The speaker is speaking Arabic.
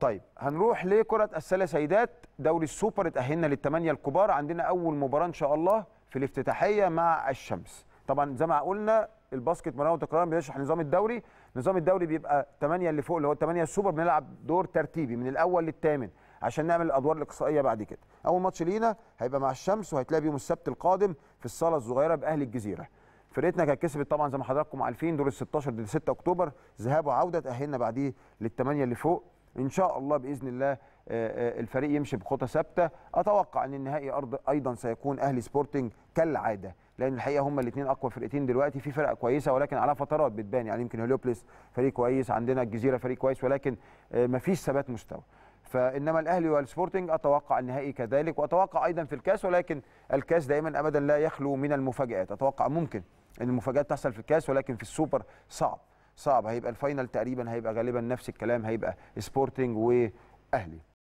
طيب هنروح لكره السله سيدات دوري السوبر اتاهلنا للثمانيه الكبار عندنا اول مباراه ان شاء الله في الافتتاحيه مع الشمس طبعا زي ما قلنا الباسكت مرة وتكرارا بيشرح نظام الدوري نظام الدوري بيبقى 8 اللي فوق اللي هو 8 السوبر بنلعب دور ترتيبي من الاول للثامن عشان نعمل الادوار الاقصائيه بعد كده اول ماتش لينا هيبقى مع الشمس وهيتلعب يوم السبت القادم في الصاله الصغيره باهل الجزيره فرقتنا كانت كسبت طبعا زي ما حضراتكم عارفين دور ال 16 دي 6 اكتوبر ذهاب وعوده تاهلنا بعديه للثمانيه اللي فوق ان شاء الله باذن الله آه، آه، الفريق يمشي بخطى ثابته اتوقع ان النهائي ارض ايضا سيكون اهلي سبورتنج كالعاده لان الحقيقه هما الاثنين اقوى فرقتين دلوقتي في فرق كويسه ولكن على فترات بتبان يعني يمكن هليوبلس فريق كويس عندنا الجزيره فريق كويس ولكن آه، مفيش ثبات مستوى فانما الاهلي والسبورتنج اتوقع النهائي كذلك واتوقع ايضا في الكاس ولكن الكاس دائما ابدا لا يخلو من المفاجات اتوقع ممكن ان المفاجات تحصل في الكاس ولكن في السوبر صعب صعب هيبقى الفاينل تقريبا هيبقى غالبا نفس الكلام هيبقى سبورتنج واهلي